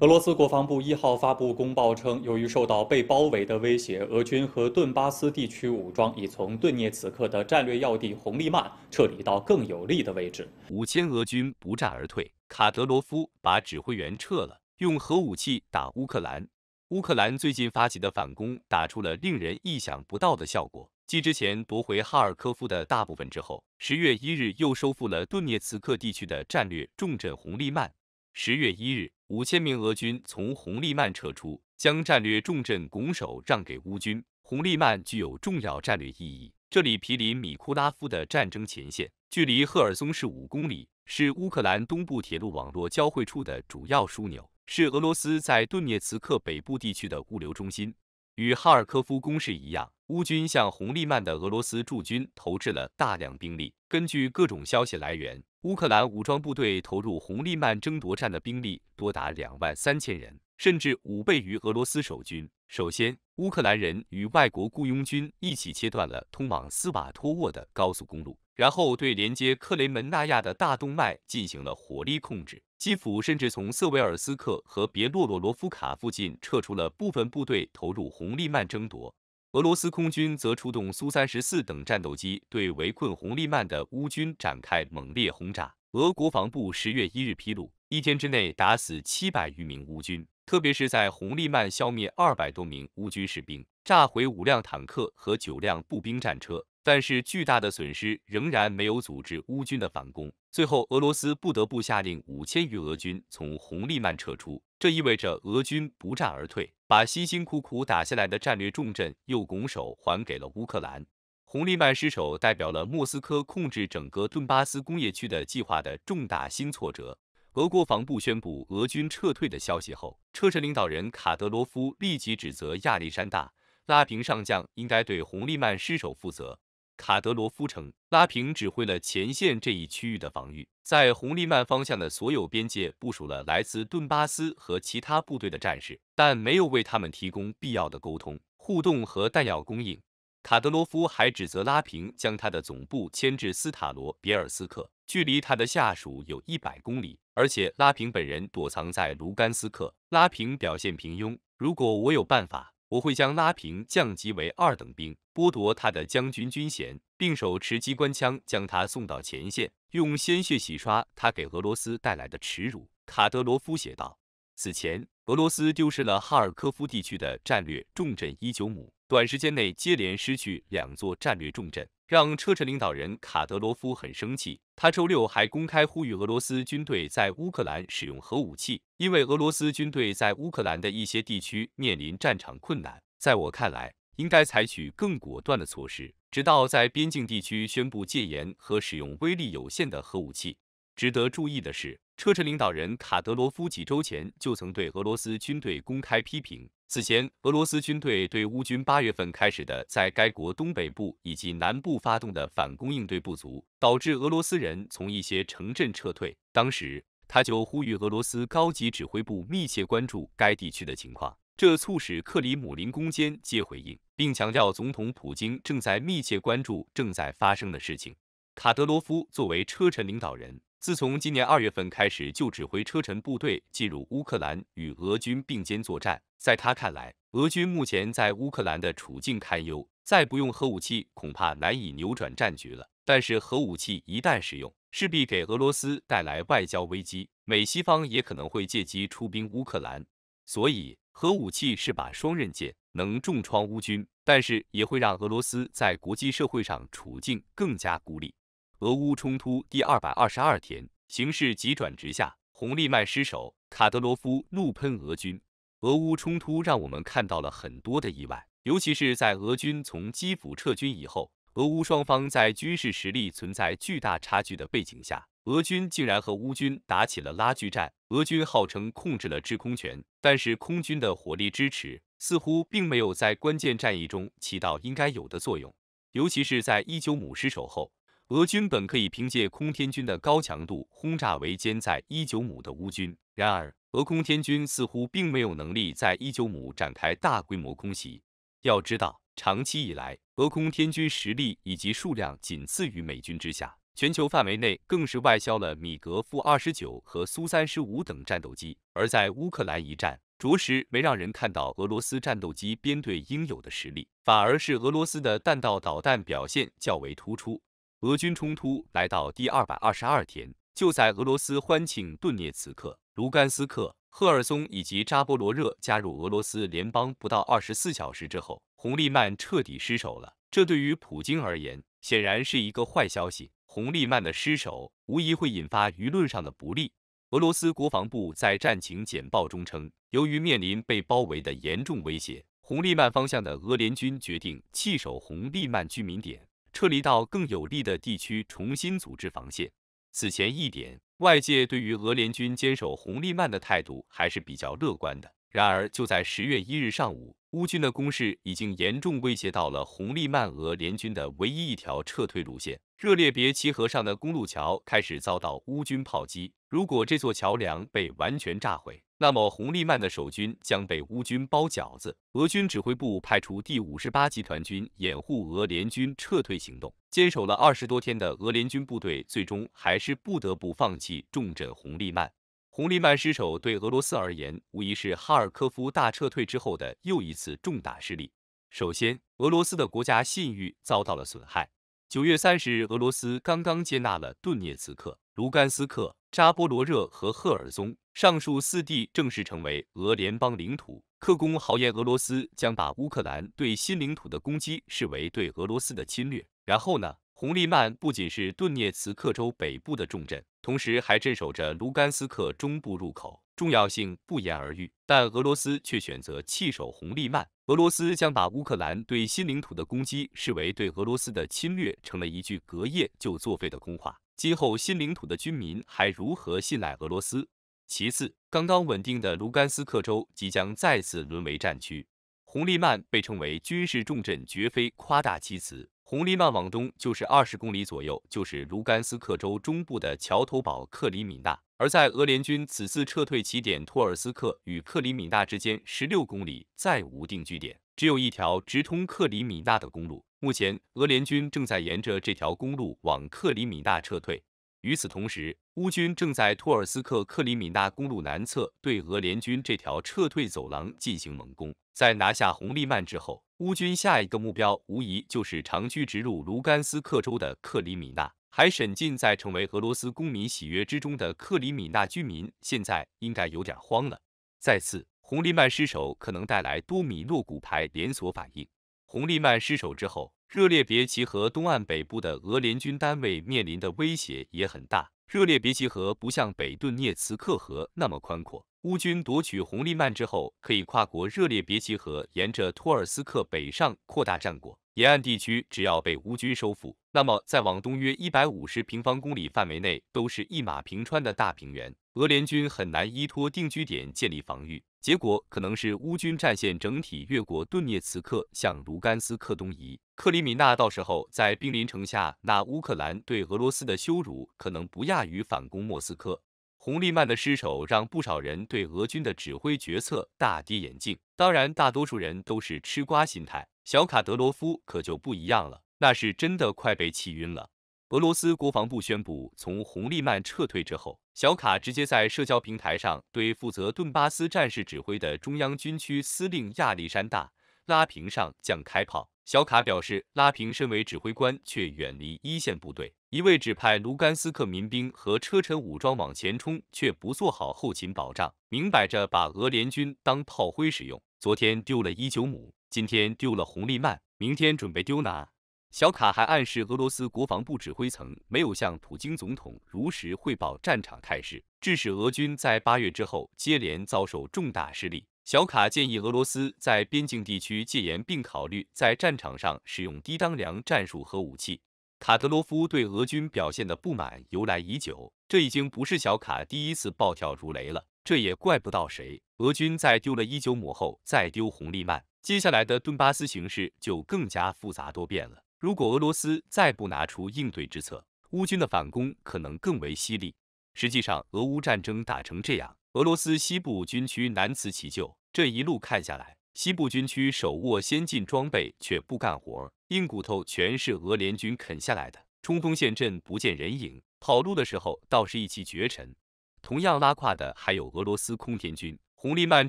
俄罗斯国防部一号发布公报称，由于受到被包围的威胁，俄军和顿巴斯地区武装已从顿涅茨克的战略要地红利曼撤离到更有利的位置。五千俄军不战而退，卡德罗夫把指挥员撤了，用核武器打乌克兰。乌克兰最近发起的反攻打出了令人意想不到的效果。继之前夺回哈尔科夫的大部分之后，十月一日又收复了顿涅茨克地区的战略重镇红利曼。十月一日。五千名俄军从红利曼撤出，将战略重镇拱手让给乌军。红利曼具有重要战略意义，这里毗邻米库拉夫的战争前线，距离赫尔松市五公里，是乌克兰东部铁路网络交汇处的主要枢纽，是俄罗斯在顿涅茨克北部地区的物流中心。与哈尔科夫攻势一样，乌军向红利曼的俄罗斯驻军投掷了大量兵力。根据各种消息来源。乌克兰武装部队投入红利曼争夺战的兵力多达两万三千人，甚至五倍于俄罗斯守军。首先，乌克兰人与外国雇佣军一起切断了通往斯瓦托沃的高速公路，然后对连接克雷门纳亚的大动脉进行了火力控制。基辅甚至从瑟韦尔斯克和别洛洛罗夫卡附近撤出了部分部队，投入红利曼争夺。俄罗斯空军则出动苏三十四等战斗机，对围困红利曼的乌军展开猛烈轰炸。俄国防部十月一日披露，一天之内打死七百余名乌军，特别是在红利曼消灭二百多名乌军士兵，炸毁五辆坦克和九辆步兵战车。但是巨大的损失仍然没有阻止乌军的反攻。最后，俄罗斯不得不下令五千余俄军从红利曼撤出，这意味着俄军不战而退。把辛辛苦苦打下来的战略重镇又拱手还给了乌克兰，红利曼失守代表了莫斯科控制整个顿巴斯工业区的计划的重大新挫折。俄国防部宣布俄军撤退的消息后，车臣领导人卡德罗夫立即指责亚历山大·拉平上将应该对红利曼失守负责。卡德罗夫称，拉平指挥了前线这一区域的防御，在红利曼方向的所有边界部署了来自顿巴斯和其他部队的战士，但没有为他们提供必要的沟通、互动和弹药供应。卡德罗夫还指责拉平将他的总部迁至斯塔罗别尔斯克，距离他的下属有一百公里，而且拉平本人躲藏在卢甘斯克。拉平表现平庸。如果我有办法。我会将拉平降级为二等兵，剥夺他的将军军衔，并手持机关枪将他送到前线，用鲜血洗刷他给俄罗斯带来的耻辱。卡德罗夫写道，此前俄罗斯丢失了哈尔科夫地区的战略重镇伊久姆，短时间内接连失去两座战略重镇。让车臣领导人卡德罗夫很生气。他周六还公开呼吁俄罗斯军队在乌克兰使用核武器，因为俄罗斯军队在乌克兰的一些地区面临战场困难。在我看来，应该采取更果断的措施，直到在边境地区宣布戒严和使用威力有限的核武器。值得注意的是。车臣领导人卡德罗夫几周前就曾对俄罗斯军队公开批评。此前，俄罗斯军队对乌军八月份开始的在该国东北部以及南部发动的反攻应对不足，导致俄罗斯人从一些城镇撤退。当时，他就呼吁俄罗斯高级指挥部密切关注该地区的情况。这促使克里姆林宫间接回应，并强调总统普京正在密切关注正在发生的事情。卡德罗夫作为车臣领导人。自从今年二月份开始，就指挥车臣部队进入乌克兰与俄军并肩作战。在他看来，俄军目前在乌克兰的处境堪忧，再不用核武器，恐怕难以扭转战局了。但是核武器一旦使用，势必给俄罗斯带来外交危机，美西方也可能会借机出兵乌克兰。所以，核武器是把双刃剑，能重创乌军，但是也会让俄罗斯在国际社会上处境更加孤立。俄乌冲突第二百二十二天，形势急转直下，红利曼失守，卡德罗夫怒喷俄军。俄乌冲突让我们看到了很多的意外，尤其是在俄军从基辅撤军以后，俄乌双方在军事实力存在巨大差距的背景下，俄军竟然和乌军打起了拉锯战。俄军号称控制了制空权，但是空军的火力支持似乎并没有在关键战役中起到应该有的作用，尤其是在伊久姆失守后。俄军本可以凭借空天军的高强度轰炸围歼在伊久姆的乌军，然而俄空天军似乎并没有能力在伊久姆展开大规模空袭。要知道，长期以来，俄空天军实力以及数量仅次于美军之下，全球范围内更是外销了米格负二十九和苏三十五等战斗机。而在乌克兰一战，着实没让人看到俄罗斯战斗机编队应有的实力，反而是俄罗斯的弹道导弹表现较为突出。俄军冲突来到第二百二十二天，就在俄罗斯欢庆顿涅茨克、卢甘斯克、赫尔松以及扎波罗热加入俄罗斯联邦不到二十四小时之后，红利曼彻底失守了。这对于普京而言显然是一个坏消息。红利曼的失守无疑会引发舆论上的不利。俄罗斯国防部在战情简报中称，由于面临被包围的严重威胁，红利曼方向的俄联军决定弃守红利曼居民点。撤离到更有利的地区，重新组织防线。此前一点，外界对于俄联军坚守红利曼的态度还是比较乐观的。然而，就在十月一日上午，乌军的攻势已经严重威胁到了红利曼俄联军的唯一一条撤退路线——热列别旗河上的公路桥，开始遭到乌军炮击。如果这座桥梁被完全炸毁，那么红利曼的守军将被乌军包饺子。俄军指挥部派出第五十八集团军掩护俄联军撤退行动，坚守了二十多天的俄联军部队最终还是不得不放弃重镇红利曼。红利曼失守对俄罗斯而言无疑是哈尔科夫大撤退之后的又一次重大失利。首先，俄罗斯的国家信誉遭到了损害。九月三十日，俄罗斯刚刚接纳了顿涅茨克、卢甘斯克。扎波罗热和赫尔松上述四地正式成为俄联邦领土。克宫豪言，俄罗斯将把乌克兰对新领土的攻击视为对俄罗斯的侵略。然后呢？红利曼不仅是顿涅茨克州北部的重镇，同时还镇守着卢甘斯克中部入口，重要性不言而喻。但俄罗斯却选择弃守红利曼。俄罗斯将把乌克兰对新领土的攻击视为对俄罗斯的侵略，成了一句隔夜就作废的空话。今后新领土的军民还如何信赖俄罗斯？其次，刚刚稳定的卢甘斯克州即将再次沦为战区。红利曼被称为军事重镇，绝非夸大其词。红利曼往东就是二十公里左右，就是卢甘斯克州中部的桥头堡克里米纳。而在俄联军此次撤退起点托尔斯克与克里米纳之间，十六公里再无定居点，只有一条直通克里米纳的公路。目前，俄联军正在沿着这条公路往克里米纳撤退。与此同时，乌军正在托尔斯克克里米纳公路南侧对俄联军这条撤退走廊进行猛攻。在拿下红利曼之后，乌军下一个目标无疑就是长驱直入卢甘斯克州的克里米纳。还沈浸在成为俄罗斯公民喜悦之中的克里米纳居民，现在应该有点慌了。再次，红利曼失守可能带来多米诺骨牌连锁反应。红利曼失守之后，热列别奇河东岸北部的俄联军单位面临的威胁也很大。热列别奇河不像北顿涅茨克河那么宽阔，乌军夺取红利曼之后，可以跨过热列别奇河，沿着托尔斯克北上扩大战果。沿岸地区只要被乌军收复，那么再往东约一百五十平方公里范围内都是一马平川的大平原，俄联军很难依托定居点建立防御。结果可能是乌军战线整体越过顿涅茨克，向卢甘斯克东移。克里米纳到时候在兵临城下，那乌克兰对俄罗斯的羞辱可能不亚于反攻莫斯科。洪利曼的失手让不少人对俄军的指挥决策大跌眼镜，当然，大多数人都是吃瓜心态。小卡德罗夫可就不一样了，那是真的快被气晕了。俄罗斯国防部宣布从红利曼撤退之后，小卡直接在社交平台上对负责顿巴斯战事指挥的中央军区司令亚历山大·拉平上将开炮。小卡表示，拉平身为指挥官却远离一线部队，一味指派卢甘斯克民兵和车臣武装往前冲，却不做好后勤保障，明摆着把俄联军当炮灰使用。昨天丢了一九姆，今天丢了红利曼，明天准备丢哪？小卡还暗示俄罗斯国防部指挥层没有向普京总统如实汇报战场态势，致使俄军在八月之后接连遭受重大失利。小卡建议俄罗斯在边境地区戒严，并考虑在战场上使用低当量战术核武器。卡德罗夫对俄军表现的不满由来已久，这已经不是小卡第一次暴跳如雷了。这也怪不到谁，俄军在丢了一九姆后再丢红利曼，接下来的顿巴斯形势就更加复杂多变了。如果俄罗斯再不拿出应对之策，乌军的反攻可能更为犀利。实际上，俄乌战争打成这样，俄罗斯西部军区难辞其咎。这一路看下来，西部军区手握先进装备却不干活，硬骨头全是俄联军啃下来的，冲锋陷阵不见人影，跑路的时候倒是一骑绝尘。同样拉胯的还有俄罗斯空天军，红利曼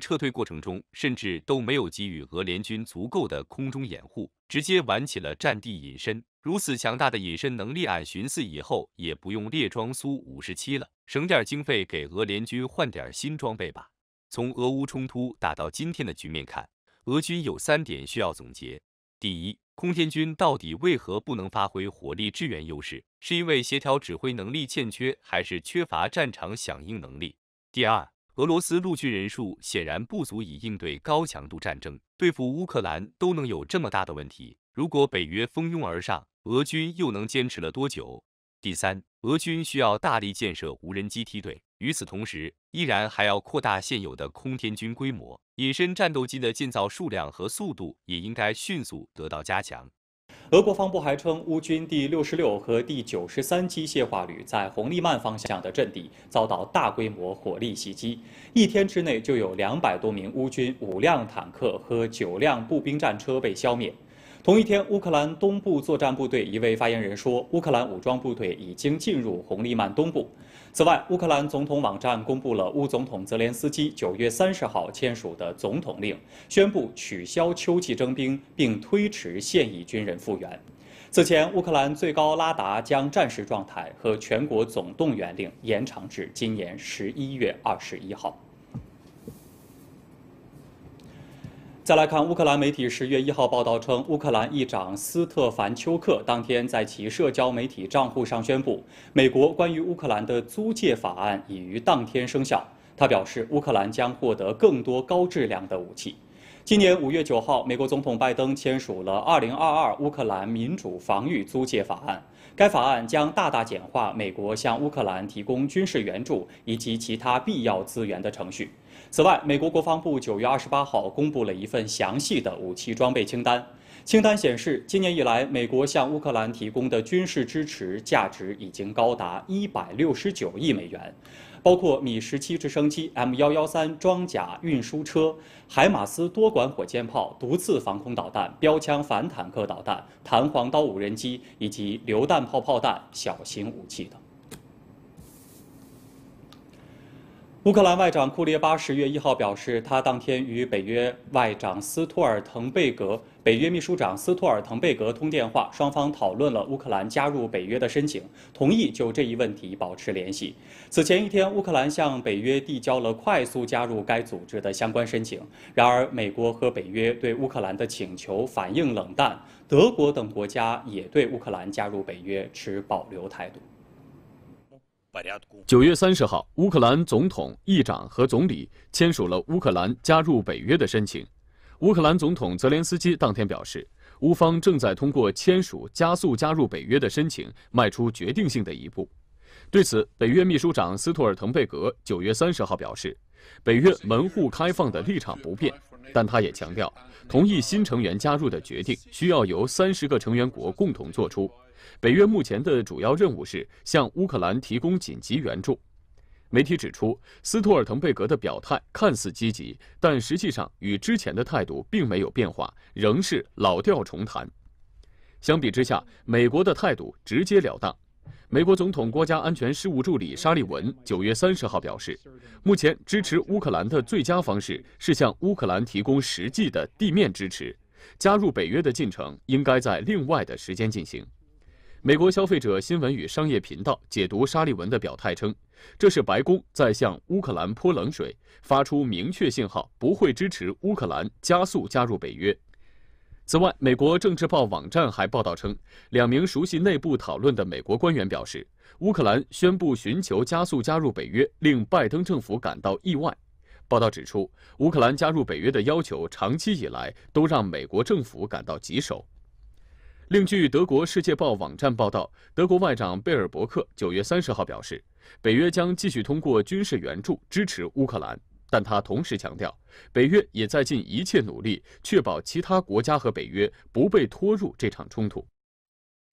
撤退过程中甚至都没有给予俄联军足够的空中掩护。直接玩起了战地隐身，如此强大的隐身能力，俺寻思以后也不用列装苏五十七了，省点经费给俄联军换点新装备吧。从俄乌冲突打到今天的局面看，俄军有三点需要总结：第一，空天军到底为何不能发挥火力支援优势？是因为协调指挥能力欠缺，还是缺乏战场响应能力？第二，俄罗斯陆军人数显然不足以应对高强度战争，对付乌克兰都能有这么大的问题。如果北约蜂拥而上，俄军又能坚持了多久？第三，俄军需要大力建设无人机梯队，与此同时，依然还要扩大现有的空天军规模，隐身战斗机的建造数量和速度也应该迅速得到加强。俄国防部还称，乌军第六十六和第九十三机械化旅在红利曼方向的阵地遭到大规模火力袭击，一天之内就有两百多名乌军、五辆坦克和九辆步兵战车被消灭。同一天，乌克兰东部作战部队一位发言人说，乌克兰武装部队已经进入红利曼东部。此外，乌克兰总统网站公布了乌总统泽连斯基九月三十号签署的总统令，宣布取消秋季征兵，并推迟现役军人复员。此前，乌克兰最高拉达将战时状态和全国总动员令延长至今年十一月二十一号。再来看乌克兰媒体十月一号报道称，乌克兰议长斯特凡丘克当天在其社交媒体账户上宣布，美国关于乌克兰的租借法案已于当天生效。他表示，乌克兰将获得更多高质量的武器。今年五月九号，美国总统拜登签署了二零二二乌克兰民主防御租借法案。该法案将大大简化美国向乌克兰提供军事援助以及其他必要资源的程序。此外，美国国防部九月二十八号公布了一份详细的武器装备清单。清单显示，今年以来，美国向乌克兰提供的军事支持价值已经高达一百六十九亿美元，包括米十七直升机、M 幺幺三装甲运输车、海马斯多管火箭炮、毒刺防空导弹、标枪反坦克导弹、弹簧刀无人机以及榴弹炮炮弹、小型武器等。乌克兰外长库列巴十月一号表示，他当天与北约外长斯托尔滕贝格、北约秘书长斯托尔滕贝格通电话，双方讨论了乌克兰加入北约的申请，同意就这一问题保持联系。此前一天，乌克兰向北约递交了快速加入该组织的相关申请。然而，美国和北约对乌克兰的请求反应冷淡，德国等国家也对乌克兰加入北约持保留态度。九月三十号，乌克兰总统、议长和总理签署了乌克兰加入北约的申请。乌克兰总统泽连斯基当天表示，乌方正在通过签署加速加入北约的申请迈出决定性的一步。对此，北约秘书长斯图尔滕贝格九月三十号表示，北约门户开放的立场不变，但他也强调，同意新成员加入的决定需要由三十个成员国共同作出。北约目前的主要任务是向乌克兰提供紧急援助。媒体指出，斯托尔滕贝格的表态看似积极，但实际上与之前的态度并没有变化，仍是老调重弹。相比之下，美国的态度直截了当。美国总统国家安全事务助理沙利文九月三十号表示，目前支持乌克兰的最佳方式是向乌克兰提供实际的地面支持。加入北约的进程应该在另外的时间进行。美国消费者新闻与商业频道解读沙利文的表态称，这是白宫在向乌克兰泼冷水，发出明确信号，不会支持乌克兰加速加入北约。此外，美国政治报网站还报道称，两名熟悉内部讨论的美国官员表示，乌克兰宣布寻求加速加入北约，令拜登政府感到意外。报道指出，乌克兰加入北约的要求长期以来都让美国政府感到棘手。另据德国《世界报》网站报道，德国外长贝尔伯克九月三十号表示，北约将继续通过军事援助支持乌克兰，但他同时强调，北约也在尽一切努力确保其他国家和北约不被拖入这场冲突。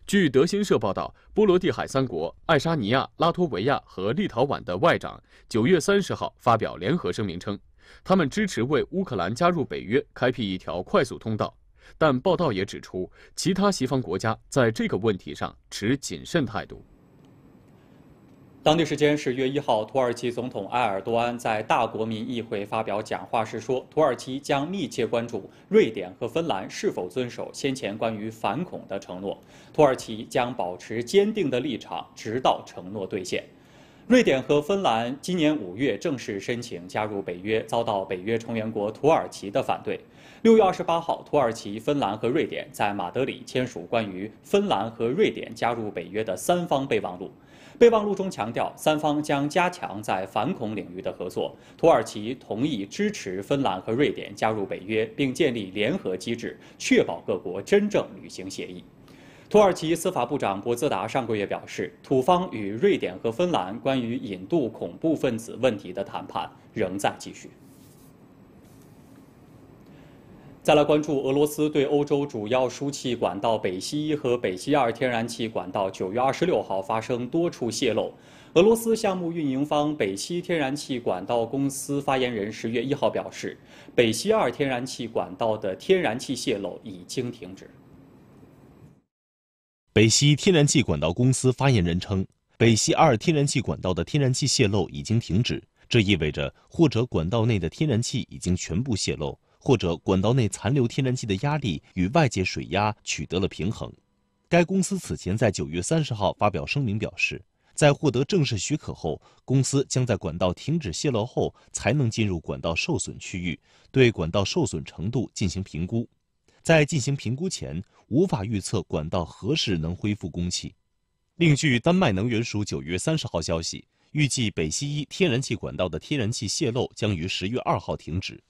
据德新社报道，波罗的海三国爱沙尼亚、拉脱维亚和立陶宛的外长九月三十号发表联合声明称，他们支持为乌克兰加入北约开辟一条快速通道。但报道也指出，其他西方国家在这个问题上持谨慎态度。当地时间十月一号，土耳其总统埃尔多安在大国民议会发表讲话时说：“土耳其将密切关注瑞典和芬兰是否遵守先前关于反恐的承诺。土耳其将保持坚定的立场，直到承诺兑现。”瑞典和芬兰今年五月正式申请加入北约，遭到北约成员国土耳其的反对。六月二十八号，土耳其、芬兰和瑞典在马德里签署关于芬兰和瑞典加入北约的三方备忘录。备忘录中强调，三方将加强在反恐领域的合作。土耳其同意支持芬兰和瑞典加入北约，并建立联合机制，确保各国真正履行协议。土耳其司法部长博兹达上个月表示，土方与瑞典和芬兰关于引渡恐怖分子问题的谈判仍在继续。再来关注俄罗斯对欧洲主要输气管道北西一和北西二天然气管道九月二十六号发生多处泄漏。俄罗斯项目运营方北溪天然气管道公司发言人十月一号表示，北溪二天然气管道的天然气泄漏已经停止。北溪天然气管道公司发言人称，北溪二天然气管道的天然气泄漏已经停止，这意味着或者管道内的天然气已经全部泄漏。或者管道内残留天然气的压力与外界水压取得了平衡。该公司此前在九月三十号发表声明表示，在获得正式许可后，公司将在管道停止泄漏后才能进入管道受损区域，对管道受损程度进行评估。在进行评估前，无法预测管道何时能恢复供气。另据丹麦能源署九月三十号消息，预计北西一天然气管道的天然气泄漏将于十月二号停止。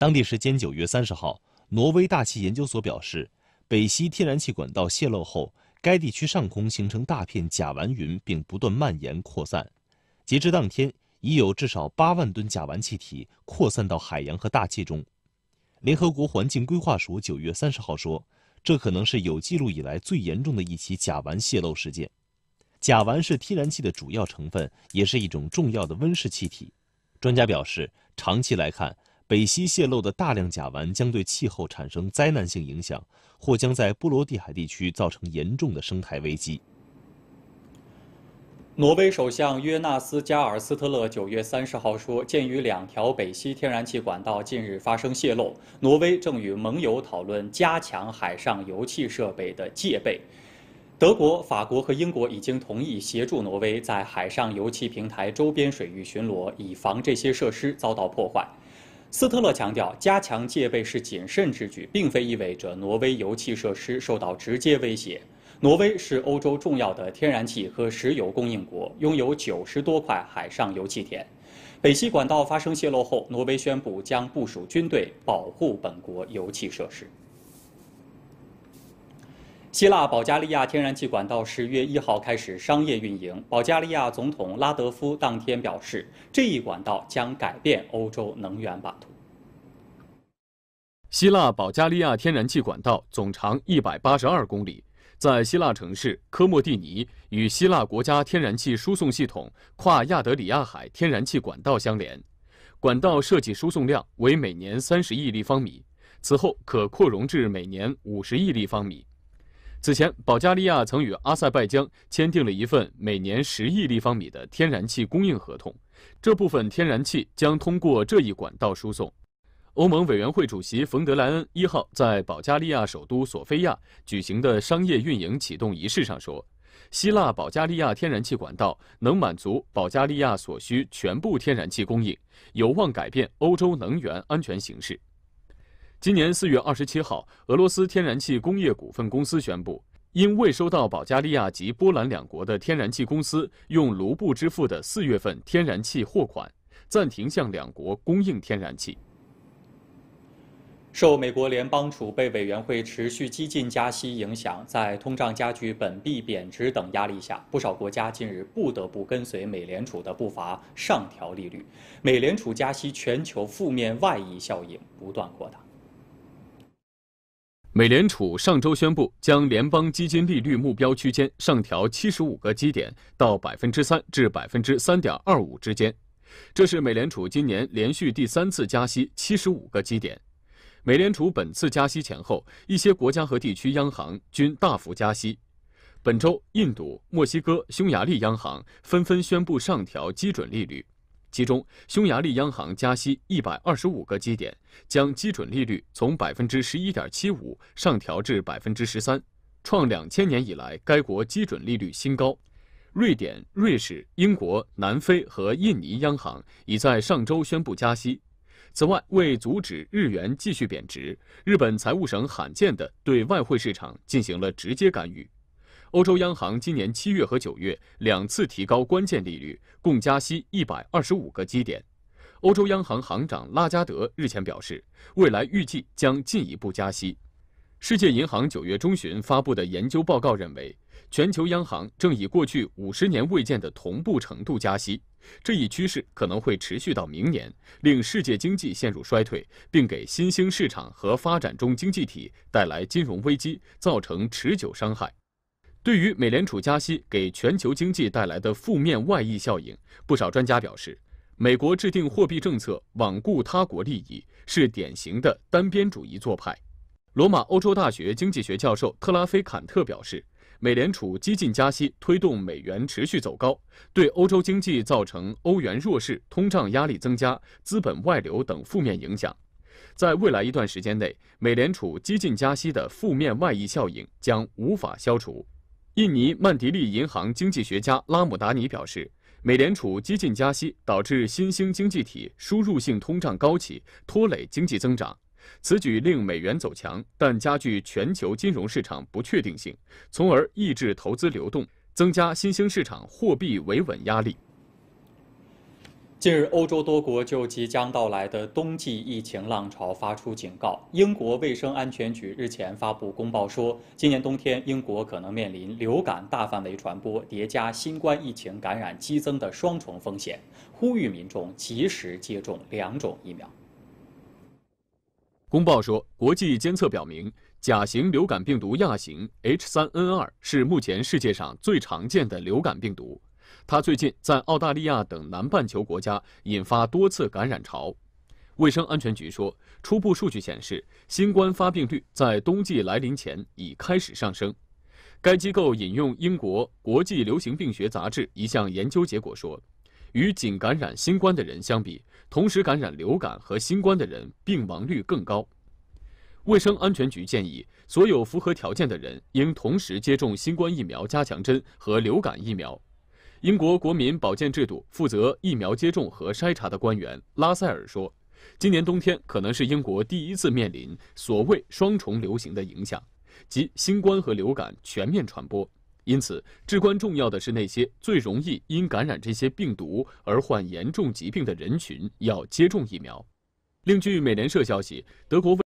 当地时间九月三十号，挪威大气研究所表示，北溪天然气管道泄漏后，该地区上空形成大片甲烷云，并不断蔓延扩散。截至当天，已有至少八万吨甲烷气体扩散到海洋和大气中。联合国环境规划署九月三十号说，这可能是有记录以来最严重的一起甲烷泄漏事件。甲烷是天然气的主要成分，也是一种重要的温室气体。专家表示，长期来看。北溪泄漏的大量甲烷将对气候产生灾难性影响，或将在波罗的海地区造成严重的生态危机。挪威首相约纳斯·加尔斯特勒九月三十号说，鉴于两条北溪天然气管道近日发生泄漏，挪威正与盟友讨论加强海上油气设备的戒备。德国、法国和英国已经同意协助挪威在海上油气平台周边水域巡逻，以防这些设施遭到破坏。斯特勒强调，加强戒备是谨慎之举，并非意味着挪威油气设施受到直接威胁。挪威是欧洲重要的天然气和石油供应国，拥有九十多块海上油气田。北溪管道发生泄漏后，挪威宣布将部署军队保护本国油气设施。希腊保加利亚天然气管道十月一号开始商业运营。保加利亚总统拉德夫当天表示，这一管道将改变欧洲能源版图。希腊保加利亚天然气管道总长一百八十二公里，在希腊城市科莫蒂尼与希腊国家天然气输送系统跨亚得里亚海天然气管道相连。管道设计输送量为每年三十亿立方米，此后可扩容至每年五十亿立方米。此前，保加利亚曾与阿塞拜疆签订了一份每年十亿立方米的天然气供应合同，这部分天然气将通过这一管道输送。欧盟委员会主席冯德莱恩一号在保加利亚首都索菲亚举行的商业运营启动仪式上说：“希腊保加利亚天然气管道能满足保加利亚所需全部天然气供应，有望改变欧洲能源安全形势。”今年四月二十七号，俄罗斯天然气工业股份公司宣布，因未收到保加利亚及波兰两国的天然气公司用卢布支付的四月份天然气货款，暂停向两国供应天然气。受美国联邦储备委员会持续激进加息影响，在通胀加剧、本币贬值等压力下，不少国家近日不得不跟随美联储的步伐上调利率。美联储加息，全球负面外溢效应不断扩大。美联储上周宣布将联邦基金利率目标区间上调75个基点到3%至3.25%之间，这是美联储今年连续第三次加息75个基点。美联储本次加息前后，一些国家和地区央行均大幅加息。本周，印度、墨西哥、匈牙利央行纷纷宣布上调基准利率。其中，匈牙利央行加息一百二十五个基点，将基准利率从百分之十一点七五上调至百分之十三，创两千年以来该国基准利率新高。瑞典、瑞士、英国、南非和印尼央行已在上周宣布加息。此外，为阻止日元继续贬值，日本财务省罕见的对外汇市场进行了直接干预。欧洲央行今年七月和九月两次提高关键利率，共加息一百二十五个基点。欧洲央行行长拉加德日前表示，未来预计将进一步加息。世界银行九月中旬发布的研究报告认为，全球央行正以过去五十年未见的同步程度加息，这一趋势可能会持续到明年，令世界经济陷入衰退，并给新兴市场和发展中经济体带来金融危机，造成持久伤害。对于美联储加息给全球经济带来的负面外溢效应，不少专家表示，美国制定货币政策罔顾他国利益是典型的单边主义做派。罗马欧洲大学经济学教授特拉菲坎特表示，美联储激进加息推动美元持续走高，对欧洲经济造成欧元弱势、通胀压力增加、资本外流等负面影响。在未来一段时间内，美联储激进加息的负面外溢效应将无法消除。印尼曼迪利银行经济学家拉姆达尼表示，美联储激进加息导致新兴经济体输入性通胀高企，拖累经济增长。此举令美元走强，但加剧全球金融市场不确定性，从而抑制投资流动，增加新兴市场货币维稳压力。近日，欧洲多国就即将到来的冬季疫情浪潮发出警告。英国卫生安全局日前发布公报说，今年冬天英国可能面临流感大范围传播叠加新冠疫情感染激增的双重风险，呼吁民众及时接种两种疫苗。公报说，国际监测表明，甲型流感病毒亚型 H3N2 是目前世界上最常见的流感病毒。他最近在澳大利亚等南半球国家引发多次感染潮。卫生安全局说，初步数据显示，新冠发病率在冬季来临前已开始上升。该机构引用英国《国际流行病学杂志》一项研究结果说，与仅感染新冠的人相比，同时感染流感和新冠的人病亡率更高。卫生安全局建议，所有符合条件的人应同时接种新冠疫苗加强针和流感疫苗。英国国民保健制度负责疫苗接种和筛查的官员拉塞尔说：“今年冬天可能是英国第一次面临所谓双重流行的影响，即新冠和流感全面传播。因此，至关重要的是那些最容易因感染这些病毒而患严重疾病的人群要接种疫苗。”另据美联社消息，德国。